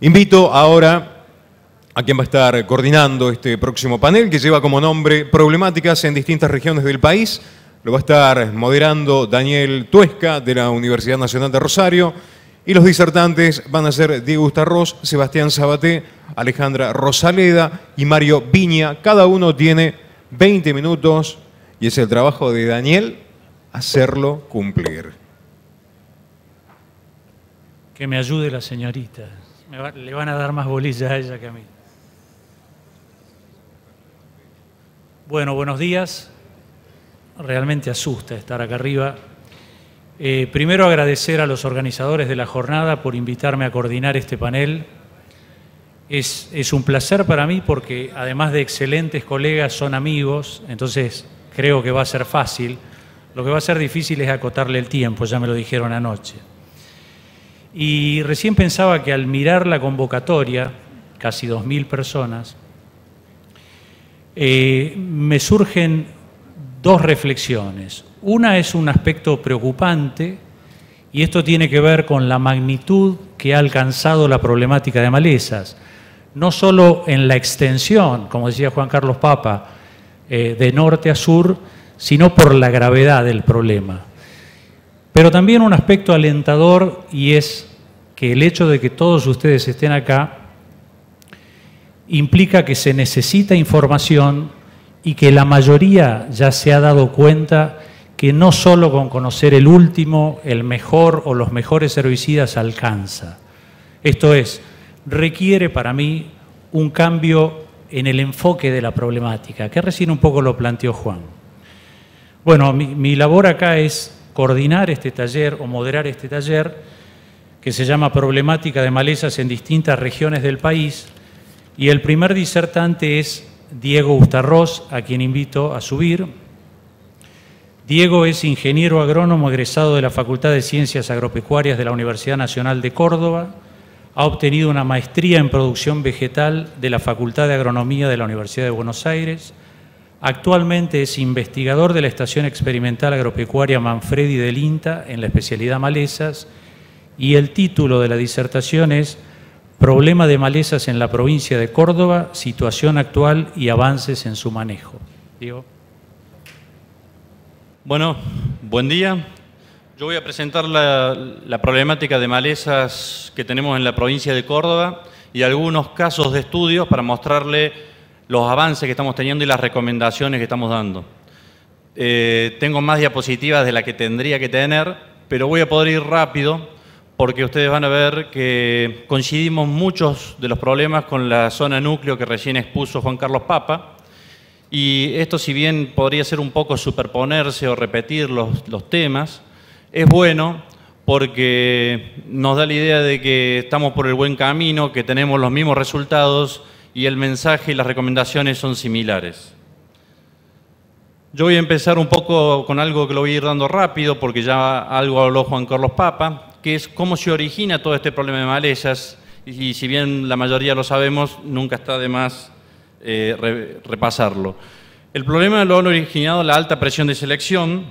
Invito ahora a quien va a estar coordinando este próximo panel que lleva como nombre Problemáticas en distintas regiones del país. Lo va a estar moderando Daniel Tuesca de la Universidad Nacional de Rosario y los disertantes van a ser Diego Ustarroz, Sebastián Sabaté, Alejandra Rosaleda y Mario Viña. Cada uno tiene 20 minutos y es el trabajo de Daniel hacerlo cumplir. Que me ayude la señorita le van a dar más bolillas a ella que a mí. Bueno, buenos días. Realmente asusta estar acá arriba. Eh, primero agradecer a los organizadores de la jornada por invitarme a coordinar este panel. Es, es un placer para mí porque además de excelentes colegas son amigos, entonces creo que va a ser fácil. Lo que va a ser difícil es acotarle el tiempo, ya me lo dijeron anoche. Y recién pensaba que al mirar la convocatoria, casi 2.000 personas, eh, me surgen dos reflexiones. Una es un aspecto preocupante y esto tiene que ver con la magnitud que ha alcanzado la problemática de malezas, no solo en la extensión, como decía Juan Carlos Papa, eh, de norte a sur, sino por la gravedad del problema. Pero también un aspecto alentador y es que el hecho de que todos ustedes estén acá implica que se necesita información y que la mayoría ya se ha dado cuenta que no solo con conocer el último, el mejor o los mejores herbicidas alcanza. Esto es, requiere para mí un cambio en el enfoque de la problemática, que recién un poco lo planteó Juan. Bueno, mi labor acá es coordinar este taller o moderar este taller que se llama Problemática de malezas en distintas regiones del país. Y el primer disertante es Diego Ustarroz, a quien invito a subir. Diego es ingeniero agrónomo egresado de la Facultad de Ciencias Agropecuarias de la Universidad Nacional de Córdoba. Ha obtenido una maestría en producción vegetal de la Facultad de Agronomía de la Universidad de Buenos Aires Actualmente es investigador de la Estación Experimental Agropecuaria Manfredi del INTA en la especialidad malezas y el título de la disertación es Problema de malezas en la provincia de Córdoba, situación actual y avances en su manejo. Diego. Bueno, buen día. Yo voy a presentar la, la problemática de malezas que tenemos en la provincia de Córdoba y algunos casos de estudios para mostrarle los avances que estamos teniendo y las recomendaciones que estamos dando. Eh, tengo más diapositivas de las que tendría que tener, pero voy a poder ir rápido porque ustedes van a ver que coincidimos muchos de los problemas con la zona núcleo que recién expuso Juan Carlos Papa. Y esto, si bien podría ser un poco superponerse o repetir los, los temas, es bueno porque nos da la idea de que estamos por el buen camino, que tenemos los mismos resultados y el mensaje y las recomendaciones son similares. Yo voy a empezar un poco con algo que lo voy a ir dando rápido, porque ya algo habló Juan Carlos Papa, que es cómo se origina todo este problema de malezas, y si bien la mayoría lo sabemos, nunca está de más eh, repasarlo. El problema lo han originado la alta presión de selección,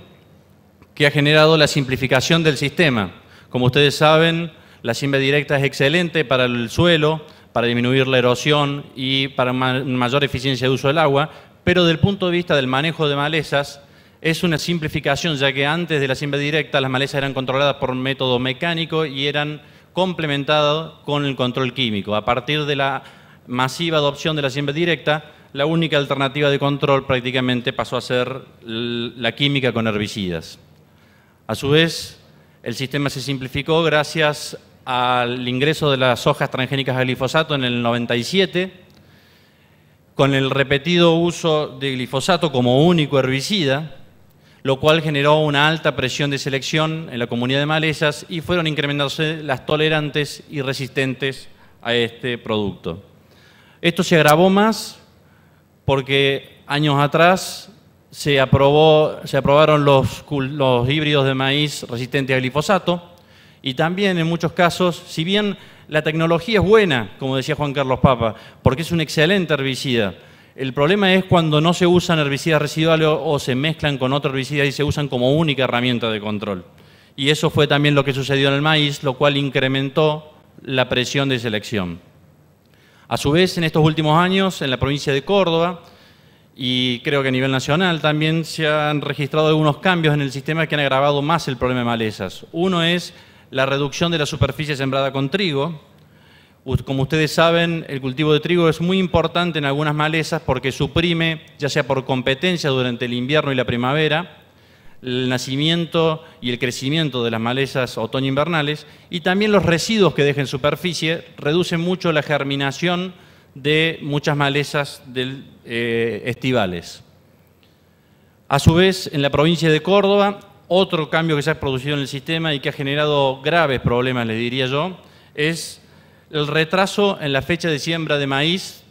que ha generado la simplificación del sistema. Como ustedes saben, la siembra directa es excelente para el suelo, para disminuir la erosión y para mayor eficiencia de uso del agua, pero del punto de vista del manejo de malezas es una simplificación, ya que antes de la siembra directa las malezas eran controladas por un método mecánico y eran complementadas con el control químico. A partir de la masiva adopción de la siembra directa, la única alternativa de control prácticamente pasó a ser la química con herbicidas. A su vez, el sistema se simplificó gracias al ingreso de las hojas transgénicas a glifosato en el 97, con el repetido uso de glifosato como único herbicida, lo cual generó una alta presión de selección en la comunidad de malezas y fueron incrementándose las tolerantes y resistentes a este producto. Esto se agravó más porque años atrás se, aprobaron los, los híbridos de maíz resistentes a glifosato, y también en muchos casos, si bien la tecnología es buena, como decía Juan Carlos Papa, porque es un excelente herbicida, el problema es cuando no se usan herbicidas residuales o se mezclan con otro herbicida y se usan como única herramienta de control. Y eso fue también lo que sucedió en el maíz, lo cual incrementó la presión de selección. A su vez, en estos últimos años, en la provincia de Córdoba, y creo que a nivel nacional también se han registrado algunos cambios en el sistema que han agravado más el problema de malezas. Uno es la reducción de la superficie sembrada con trigo. Como ustedes saben, el cultivo de trigo es muy importante en algunas malezas porque suprime, ya sea por competencia durante el invierno y la primavera, el nacimiento y el crecimiento de las malezas otoño-invernales y también los residuos que deja superficie reducen mucho la germinación de muchas malezas eh, estivales. A su vez, en la provincia de Córdoba, otro cambio que se ha producido en el sistema y que ha generado graves problemas, le diría yo, es el retraso en la fecha de siembra de maíz,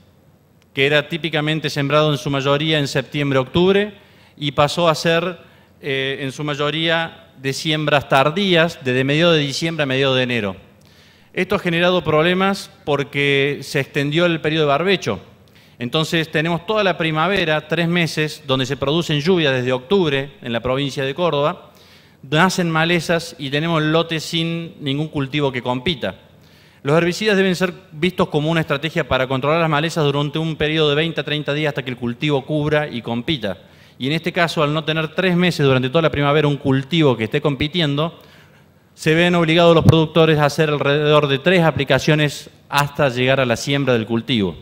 que era típicamente sembrado en su mayoría en septiembre-octubre, y pasó a ser eh, en su mayoría de siembras tardías, desde medio de diciembre a medio de enero. Esto ha generado problemas porque se extendió el periodo de barbecho. Entonces tenemos toda la primavera, tres meses, donde se producen lluvias desde octubre en la provincia de Córdoba, nacen malezas y tenemos lotes sin ningún cultivo que compita. Los herbicidas deben ser vistos como una estrategia para controlar las malezas durante un periodo de 20 a 30 días hasta que el cultivo cubra y compita. Y en este caso, al no tener tres meses durante toda la primavera un cultivo que esté compitiendo, se ven obligados los productores a hacer alrededor de tres aplicaciones hasta llegar a la siembra del cultivo.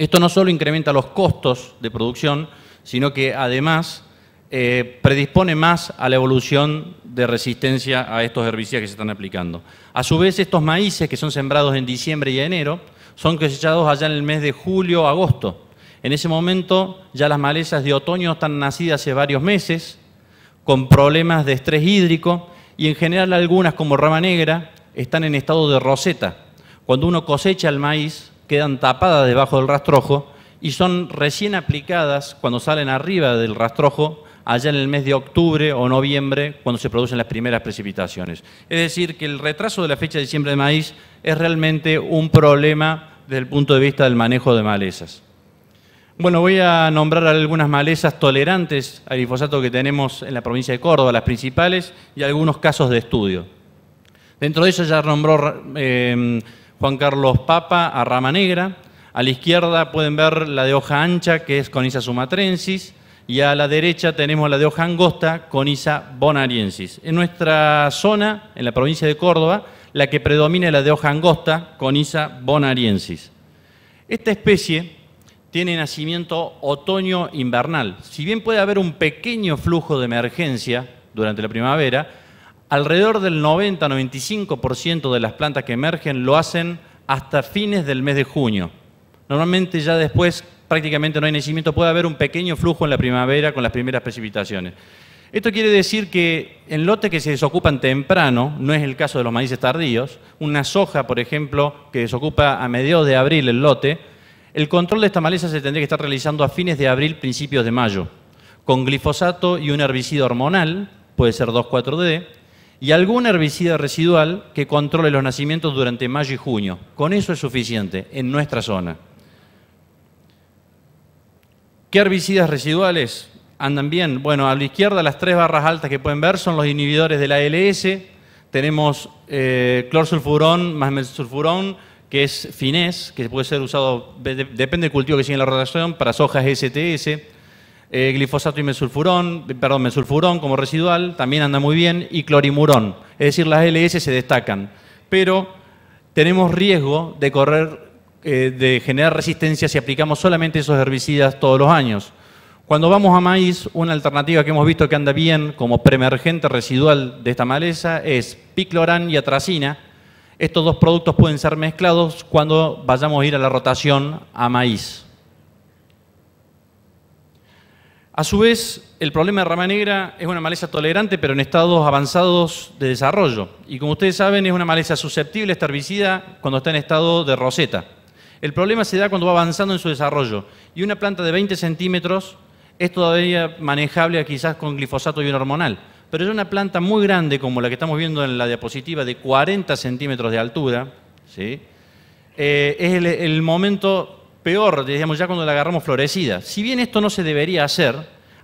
Esto no solo incrementa los costos de producción, sino que además eh, predispone más a la evolución de resistencia a estos herbicidas que se están aplicando. A su vez, estos maíces que son sembrados en diciembre y enero son cosechados allá en el mes de julio o agosto. En ese momento ya las malezas de otoño están nacidas hace varios meses, con problemas de estrés hídrico y en general algunas como rama negra están en estado de roseta. Cuando uno cosecha el maíz, quedan tapadas debajo del rastrojo y son recién aplicadas cuando salen arriba del rastrojo allá en el mes de octubre o noviembre cuando se producen las primeras precipitaciones. Es decir, que el retraso de la fecha de siembra de maíz es realmente un problema desde el punto de vista del manejo de malezas. Bueno, voy a nombrar algunas malezas tolerantes al glifosato que tenemos en la provincia de Córdoba, las principales, y algunos casos de estudio. Dentro de eso ya nombró eh, Juan Carlos Papa a Rama Negra. A la izquierda pueden ver la de hoja ancha, que es Conisa sumatrensis, y a la derecha tenemos la de hoja angosta, Conisa bonariensis. En nuestra zona, en la provincia de Córdoba, la que predomina es la de hoja angosta, Conisa bonariensis. Esta especie tiene nacimiento otoño-invernal. Si bien puede haber un pequeño flujo de emergencia durante la primavera, Alrededor del 90-95% de las plantas que emergen lo hacen hasta fines del mes de junio. Normalmente ya después prácticamente no hay nacimiento, puede haber un pequeño flujo en la primavera con las primeras precipitaciones. Esto quiere decir que en lotes que se desocupan temprano, no es el caso de los maíces tardíos, una soja, por ejemplo, que desocupa a mediados de abril el lote, el control de esta maleza se tendría que estar realizando a fines de abril, principios de mayo, con glifosato y un herbicida hormonal, puede ser 2,4-D, y algún herbicida residual que controle los nacimientos durante mayo y junio. Con eso es suficiente en nuestra zona. ¿Qué herbicidas residuales andan bien? Bueno, a la izquierda las tres barras altas que pueden ver son los inhibidores de la LS. Tenemos eh, clorsulfurón más mesulfurón, que es finés, que puede ser usado, depende del cultivo que sigue la rotación, para sojas STS. Eh, glifosato y mesulfurón, perdón, mesulfurón como residual, también anda muy bien, y clorimurón. Es decir, las LS se destacan. Pero tenemos riesgo de correr, eh, de generar resistencia si aplicamos solamente esos herbicidas todos los años. Cuando vamos a maíz, una alternativa que hemos visto que anda bien como premergente residual de esta maleza es picloran y atracina. Estos dos productos pueden ser mezclados cuando vayamos a ir a la rotación a maíz. A su vez, el problema de rama negra es una maleza tolerante, pero en estados avanzados de desarrollo. Y como ustedes saben, es una maleza susceptible a estar herbicida cuando está en estado de roseta. El problema se da cuando va avanzando en su desarrollo. Y una planta de 20 centímetros es todavía manejable quizás con glifosato y un hormonal. Pero es una planta muy grande, como la que estamos viendo en la diapositiva, de 40 centímetros de altura, ¿sí? Eh, es el momento peor, digamos, ya cuando la agarramos florecida. Si bien esto no se debería hacer,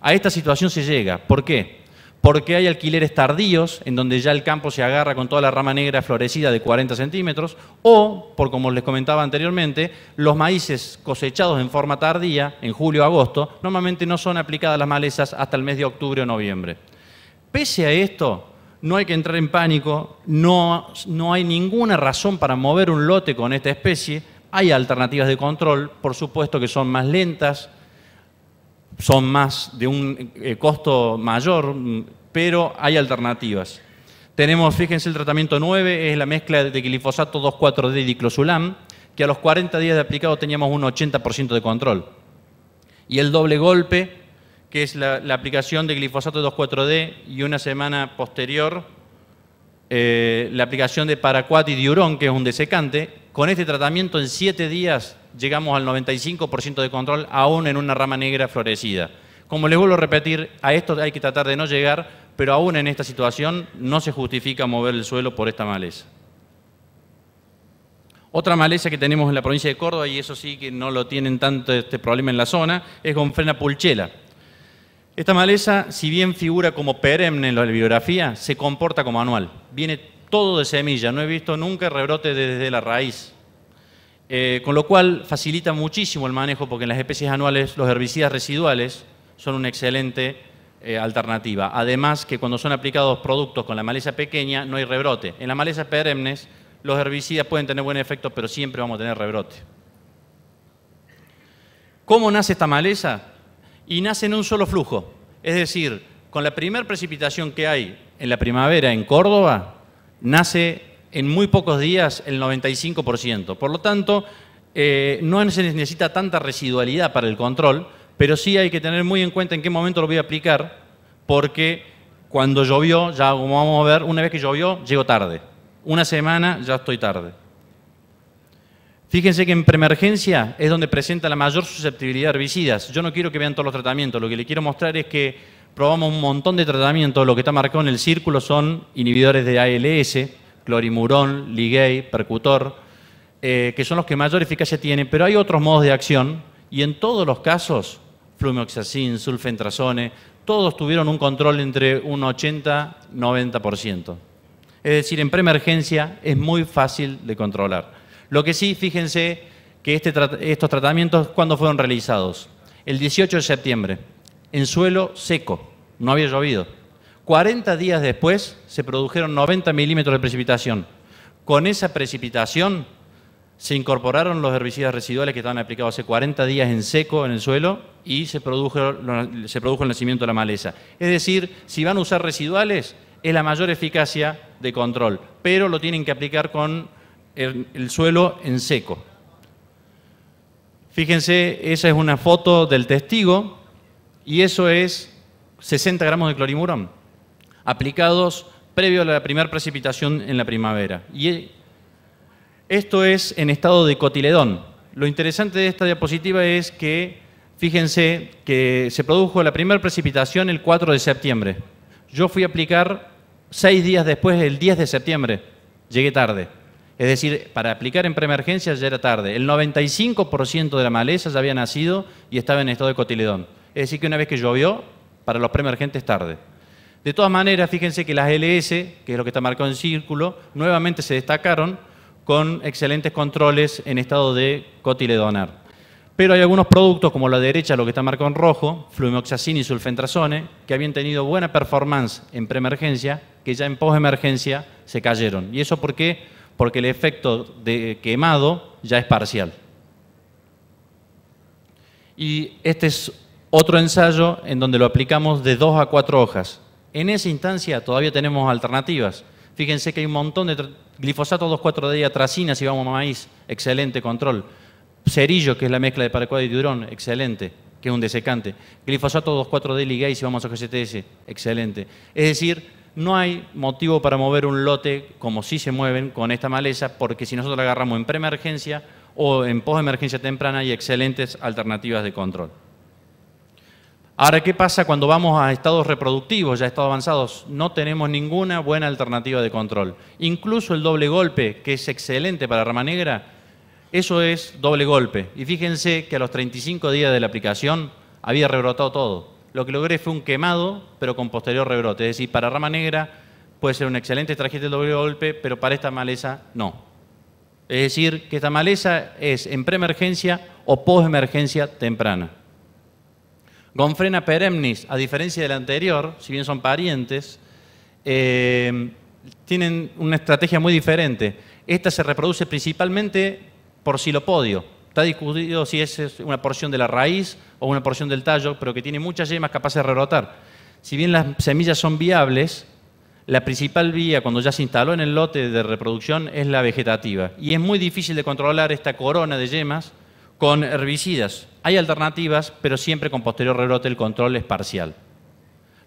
a esta situación se llega. ¿Por qué? Porque hay alquileres tardíos, en donde ya el campo se agarra con toda la rama negra florecida de 40 centímetros, o, por como les comentaba anteriormente, los maíces cosechados en forma tardía, en julio o agosto, normalmente no son aplicadas las malezas hasta el mes de octubre o noviembre. Pese a esto, no hay que entrar en pánico, no, no hay ninguna razón para mover un lote con esta especie, hay alternativas de control, por supuesto que son más lentas, son más de un eh, costo mayor, mm, pero hay alternativas. Tenemos, fíjense, el tratamiento 9 es la mezcla de glifosato 2,4-D y diclosulam, que a los 40 días de aplicado teníamos un 80% de control. Y el doble golpe, que es la, aplicación de glifosato 2,4-D y una semana posterior eh, la aplicación de paracuat y diurón, que es un desecante, con este tratamiento en 7 días llegamos al 95% de control aún en una rama negra florecida. Como les vuelvo a repetir, a esto hay que tratar de no llegar, pero aún en esta situación no se justifica mover el suelo por esta maleza. Otra maleza que tenemos en la provincia de Córdoba, y eso sí que no lo tienen tanto este problema en la zona, es Gonfrena pulchela. Esta maleza, si bien figura como perenne en la bibliografía, se comporta como anual. Viene todo de semilla, no he visto nunca rebrote desde la raíz. Eh, con lo cual facilita muchísimo el manejo porque en las especies anuales los herbicidas residuales son una excelente eh, alternativa. Además que cuando son aplicados productos con la maleza pequeña no hay rebrote. En las malezas perennes los herbicidas pueden tener buen efecto pero siempre vamos a tener rebrote. ¿Cómo nace esta maleza? Y nace en un solo flujo. Es decir, con la primera precipitación que hay en la primavera en Córdoba, nace en muy pocos días el 95%. Por lo tanto, eh, no se necesita tanta residualidad para el control, pero sí hay que tener muy en cuenta en qué momento lo voy a aplicar, porque cuando llovió, ya como vamos a ver, una vez que llovió, llego tarde. Una semana ya estoy tarde. Fíjense que en preemergencia es donde presenta la mayor susceptibilidad a herbicidas. Yo no quiero que vean todos los tratamientos, lo que le quiero mostrar es que probamos un montón de tratamientos, lo que está marcado en el círculo son inhibidores de ALS, clorimurón, liguey, percutor, eh, que son los que mayor eficacia tienen, pero hay otros modos de acción y en todos los casos, flumioxacin, sulfentrazone, todos tuvieron un control entre un 80-90%. Es decir, en preemergencia es muy fácil de controlar. Lo que sí, fíjense que este estos tratamientos, ¿cuándo fueron realizados? El 18 de septiembre en suelo seco, no había llovido. 40 días después se produjeron 90 milímetros de precipitación. Con esa precipitación se incorporaron los herbicidas residuales que estaban aplicados hace 40 días en seco en el suelo y se produjo, se produjo el nacimiento de la maleza. Es decir, si van a usar residuales, es la mayor eficacia de control, pero lo tienen que aplicar con el suelo en seco. Fíjense, esa es una foto del testigo y eso es 60 gramos de clorimurón, aplicados previo a la primera precipitación en la primavera. Y e, esto es en estado de cotiledón. Lo interesante de esta diapositiva es que, fíjense, que se produjo la primera precipitación el 4 de septiembre. Yo fui a aplicar seis días después, el 10 de septiembre. Llegué tarde. Es decir, para aplicar en preemergencia ya era tarde. El 95% de la maleza ya había nacido y estaba en estado de cotiledón. Es decir, que una vez que llovió, para los preemergentes tarde. De todas maneras, fíjense que las LS, que es lo que está marcado en círculo, nuevamente se destacaron con excelentes controles en estado de cotiledonar. Pero hay algunos productos, como la derecha, lo que está marcado en rojo, flumoxacina y sulfentrazone, que habían tenido buena performance en preemergencia, que ya en postemergencia se cayeron. ¿Y eso por qué? Porque el efecto de quemado ya es parcial. Y este es otro ensayo en donde lo aplicamos de dos a cuatro hojas. En esa instancia todavía tenemos alternativas. Fíjense que hay un montón de glifosato 2,4-D y atracina, si vamos a maíz, excelente control. Cerillo, que es la mezcla de paracuá y durón, excelente, que es un desecante. Glifosato 2,4-D y si vamos a GCTS, excelente. Es decir, no hay motivo para mover un lote como si se mueven con esta maleza, porque si nosotros la agarramos en preemergencia o en postemergencia temprana hay excelentes alternativas de control. Ahora, ¿qué pasa cuando vamos a estados reproductivos, ya estados avanzados? No tenemos ninguna buena alternativa de control. Incluso el doble golpe, que es excelente para rama negra, eso es doble golpe. Y fíjense que a los 35 días de la aplicación había rebrotado todo. Lo que logré fue un quemado, pero con posterior rebrote. Es decir, para rama negra puede ser un excelente traje de doble golpe, pero para esta maleza no. Es decir, que esta maleza es en preemergencia o postemergencia temprana. Gonfrena perennis, a diferencia de la anterior, si bien son parientes, eh, tienen una estrategia muy diferente. Esta se reproduce principalmente por silopodio. Está discutido si es una porción de la raíz o una porción del tallo, pero que tiene muchas yemas capaces de rebrotar. Si bien las semillas son viables, la principal vía cuando ya se instaló en el lote de reproducción es la vegetativa. Y es muy difícil de controlar esta corona de yemas con herbicidas. Hay alternativas, pero siempre con posterior rebrote el control es parcial.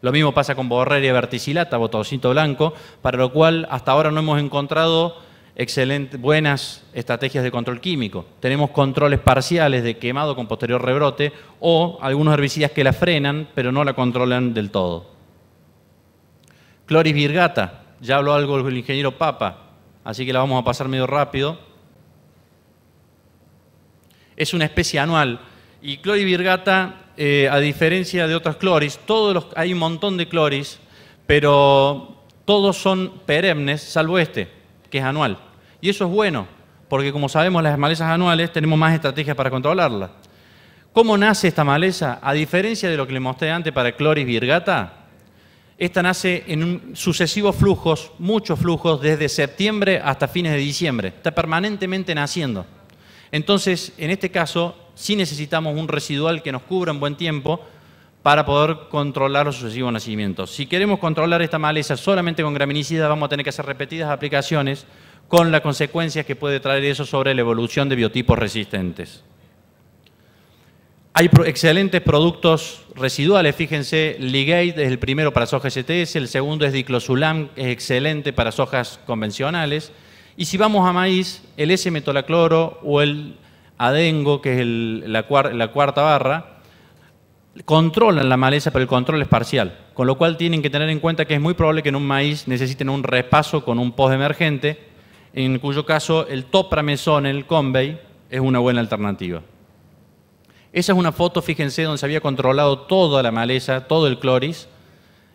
Lo mismo pasa con borreria verticilata, botoncito blanco, para lo cual hasta ahora no hemos encontrado excelentes, buenas estrategias de control químico. Tenemos controles parciales de quemado con posterior rebrote o algunos herbicidas que la frenan, pero no la controlan del todo. Cloris virgata, ya habló algo el ingeniero Papa, así que la vamos a pasar medio rápido es una especie anual. Y Cloris virgata, eh, a diferencia de otras cloris, hay un montón de cloris, pero todos son perennes, salvo este, que es anual. Y eso es bueno, porque como sabemos las malezas anuales tenemos más estrategias para controlarlas. ¿Cómo nace esta maleza? A diferencia de lo que le mostré antes para Cloris virgata, esta nace en sucesivos flujos, muchos flujos, desde septiembre hasta fines de diciembre. Está permanentemente naciendo. Entonces, en este caso, sí necesitamos un residual que nos cubra en buen tiempo para poder controlar los sucesivos nacimientos. Si queremos controlar esta maleza solamente con graminicidas, vamos a tener que hacer repetidas aplicaciones con las consecuencias que puede traer eso sobre la evolución de biotipos resistentes. Hay excelentes productos residuales, fíjense, Ligate es el primero para soja STS, el segundo es Diclosulam, es excelente para sojas convencionales, y si vamos a maíz, el S-metolacloro o el adengo, que es la, cuarta barra, controlan la maleza, pero el control es parcial. Con lo cual tienen que tener en cuenta que es muy probable que en un maíz necesiten un repaso con un post emergente, en cuyo caso el topramesón, el convey, es una buena alternativa. Esa es una foto, fíjense, donde se había controlado toda la maleza, todo el cloris,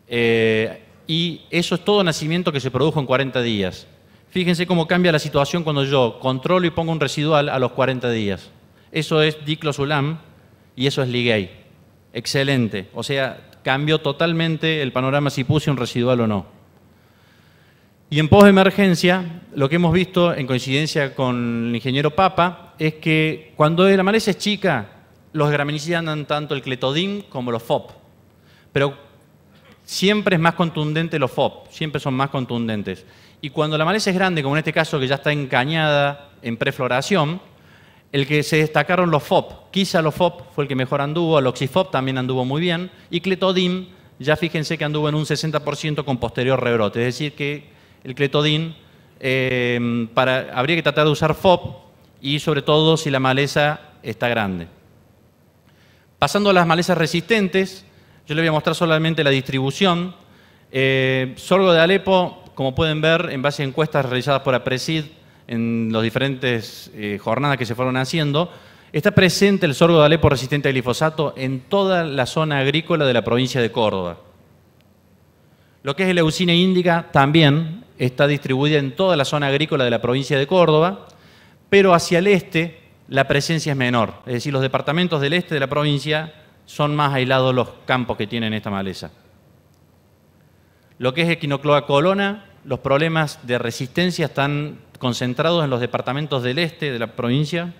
eh, y eso es todo nacimiento que se produjo en 40 días. Fíjense cómo cambia la situación cuando yo controlo y pongo un residual a los 40 días. Eso es diclosulam y eso es ligay. Excelente. O sea, cambió totalmente el panorama si puse un residual o no. Y en post-emergencia, lo que hemos visto en coincidencia con el ingeniero Papa es que cuando la maleza es chica, los graminicidas andan tanto el cletodín como los FOP. Pero siempre es más contundente los FOP, siempre son más contundentes. Y cuando la maleza es grande, como en este caso que ya está encañada en prefloración, el que se destacaron los FOP, quizá los FOP fue el que mejor anduvo, el Oxifop también anduvo muy bien, y Cletodin, ya fíjense que anduvo en un 60% con posterior rebrote, es decir que el Cletodin eh, para, habría que tratar de usar FOP y sobre todo si la maleza está grande. Pasando a las malezas resistentes, yo le voy a mostrar solamente la distribución. Eh, sorgo de Alepo como pueden ver, en base a encuestas realizadas por APRESID en las diferentes eh, jornadas que se fueron haciendo, está presente el sorgo de Alepo resistente al glifosato en toda la zona agrícola de la provincia de Córdoba. Lo que es el leucina índica también está distribuida en toda la zona agrícola de la provincia de Córdoba, pero hacia el este la presencia es menor. Es decir, los departamentos del este de la provincia son más aislados los campos que tienen esta maleza. Lo que es Equinocloa Colona, los problemas de resistencia están concentrados en los departamentos del este de la provincia.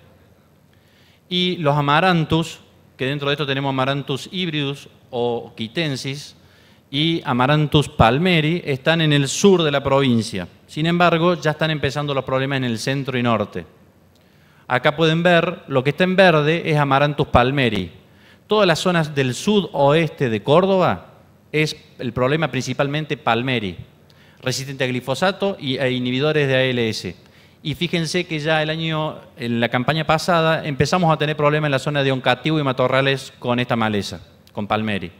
Y los amarantus, que dentro de esto tenemos amarantus híbridos o quitensis y amarantus palmeri, están en el sur de la provincia. Sin embargo, ya están empezando los problemas en el centro y norte. Acá pueden ver, lo que está en verde es amarantus palmeri. Todas las zonas del sudoeste de Córdoba es el problema principalmente Palmeri, resistente a glifosato a inhibidores de ALS. Y fíjense que ya el año, en la campaña pasada, empezamos a tener problemas en la zona de Oncativo y Matorrales con esta maleza, con Palmeri.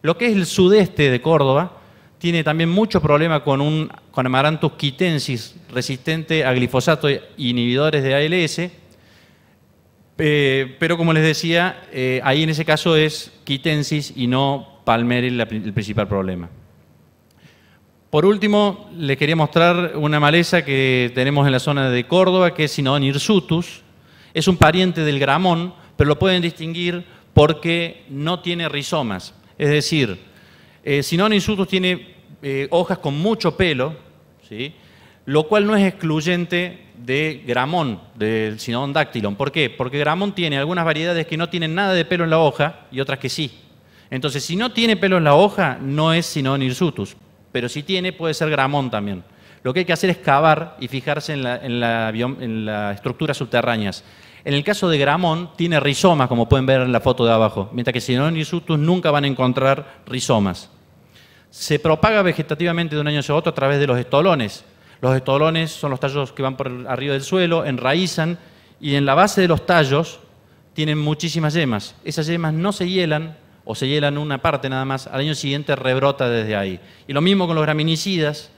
Lo que es el sudeste de Córdoba tiene también mucho problema con, un, con Amaranthus quitensis, resistente a glifosato e inhibidores de ALS. Eh, pero como les decía, eh, ahí en ese caso es quitensis y no palmeri el principal problema. Por último, les quería mostrar una maleza que tenemos en la zona de Córdoba, que es Sinodon hirsutus. Es un pariente del gramón, pero lo pueden distinguir porque no tiene rizomas. Es decir, eh, Sinodon hirsutus tiene eh, hojas con mucho pelo, ¿sí? lo cual no es excluyente de gramón, del Sinodon dactylon. ¿Por qué? Porque gramón tiene algunas variedades que no tienen nada de pelo en la hoja y otras que sí. Entonces, si no tiene pelo en la hoja, no es sino hirsutus, pero si tiene, puede ser gramón también. Lo que hay que hacer es cavar y fijarse en las estructuras subterráneas. En el caso de Gramón, tiene rizomas, como pueden ver en la foto de abajo, mientras que Sinonirsutus nunca van a encontrar rizomas. Se propaga vegetativamente de un año a otro a través de los estolones. Los estolones son los tallos que van por arriba del suelo, enraizan y en la base de los tallos tienen muchísimas yemas. Esas yemas no se hielan, o se hielan una parte nada más, al año siguiente rebrota desde ahí. Y lo mismo con los graminicidas,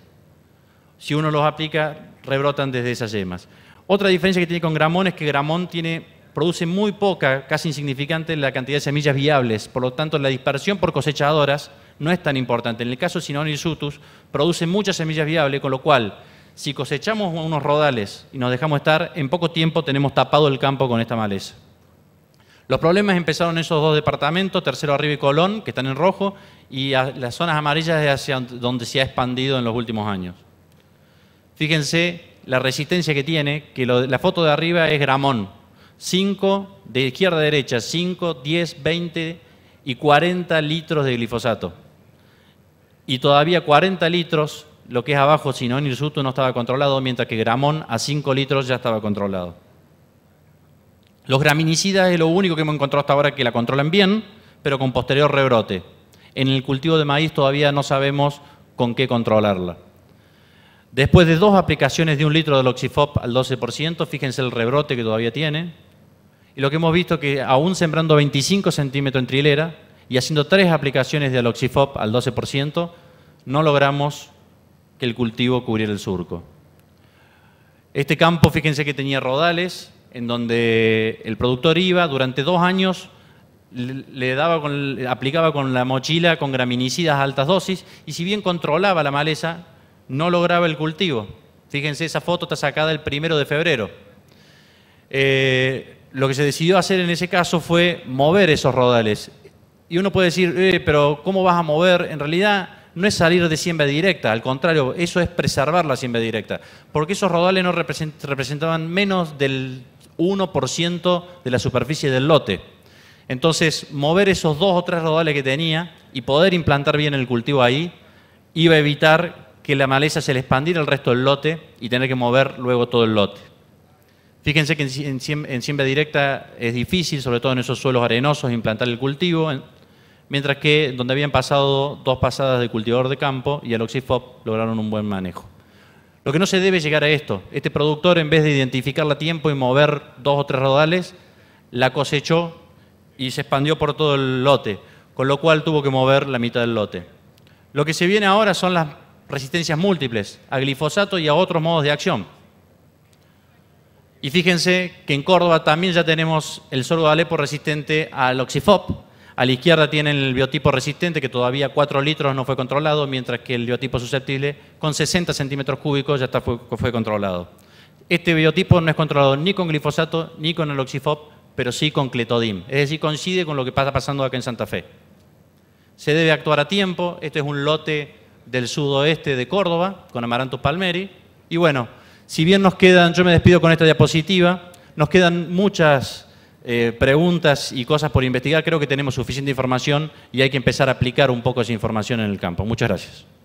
si uno los aplica, rebrotan desde esas yemas. Otra diferencia que tiene con Gramón es que Gramón produce muy poca, casi insignificante, la cantidad de semillas viables, por lo tanto la dispersión por cosechadoras no es tan importante. En el caso de produce muchas semillas viables, con lo cual, si cosechamos unos rodales y nos dejamos estar, en poco tiempo tenemos tapado el campo con esta maleza. Los problemas empezaron en esos dos departamentos, Tercero Arriba y Colón, que están en rojo, y las zonas amarillas es hacia donde se ha expandido en los últimos años. Fíjense la resistencia que tiene, que la foto de arriba es gramón. 5 de izquierda a derecha, 5, 10, 20 y 40 litros de glifosato. Y todavía 40 litros, lo que es abajo, si no en no estaba controlado, mientras que gramón a 5 litros ya estaba controlado. Los graminicidas es lo único que hemos encontrado hasta ahora que la controlan bien, pero con posterior rebrote. En el cultivo de maíz todavía no sabemos con qué controlarla. Después de dos aplicaciones de un litro de Oxifop al 12%, fíjense el rebrote que todavía tiene. Y lo que hemos visto es que aún sembrando 25 centímetros en trilera y haciendo tres aplicaciones de aloxifop al 12%, no logramos que el cultivo cubriera el surco. Este campo, fíjense que tenía rodales, en donde el productor iba durante dos años, le daba con, aplicaba con la mochila con graminicidas a altas dosis y si bien controlaba la maleza, no lograba el cultivo. Fíjense, esa foto está sacada el primero de febrero. Eh, lo que se decidió hacer en ese caso fue mover esos rodales. Y uno puede decir, eh, pero ¿cómo vas a mover? En realidad no es salir de siembra directa, al contrario, eso es preservar la siembra directa, porque esos rodales no representaban menos del 1% de la superficie del lote. Entonces, mover esos dos o tres rodales que tenía y poder implantar bien el cultivo ahí, iba a evitar que la maleza se le expandiera al resto del lote y tener que mover luego todo el lote. Fíjense que en, siembra directa es difícil, sobre todo en esos suelos arenosos, implantar el cultivo, mientras que donde habían pasado dos pasadas de cultivador de campo y el Oxifop lograron un buen manejo. Lo que no se debe llegar a esto. Este productor, en vez de identificarla a tiempo y mover dos o tres rodales, la cosechó y se expandió por todo el lote, con lo cual tuvo que mover la mitad del lote. Lo que se viene ahora son las resistencias múltiples a glifosato y a otros modos de acción. Y fíjense que en Córdoba también ya tenemos el sorgo de alepo resistente al oxifop, a la izquierda tienen el biotipo resistente, que todavía 4 litros no fue controlado, mientras que el biotipo susceptible, con 60 centímetros cúbicos, ya fue, controlado. Este biotipo no es controlado ni con glifosato, ni con el oxifop, pero sí con cletodim. Es decir, coincide con lo que pasa pasando acá en Santa Fe. Se debe actuar a tiempo. Este es un lote del sudoeste de Córdoba, con Amaranto Palmeri. Y bueno, si bien nos quedan, yo me despido con esta diapositiva, nos quedan muchas eh, preguntas y cosas por investigar, creo que tenemos suficiente información y hay que empezar a aplicar un poco esa información en el campo. Muchas gracias.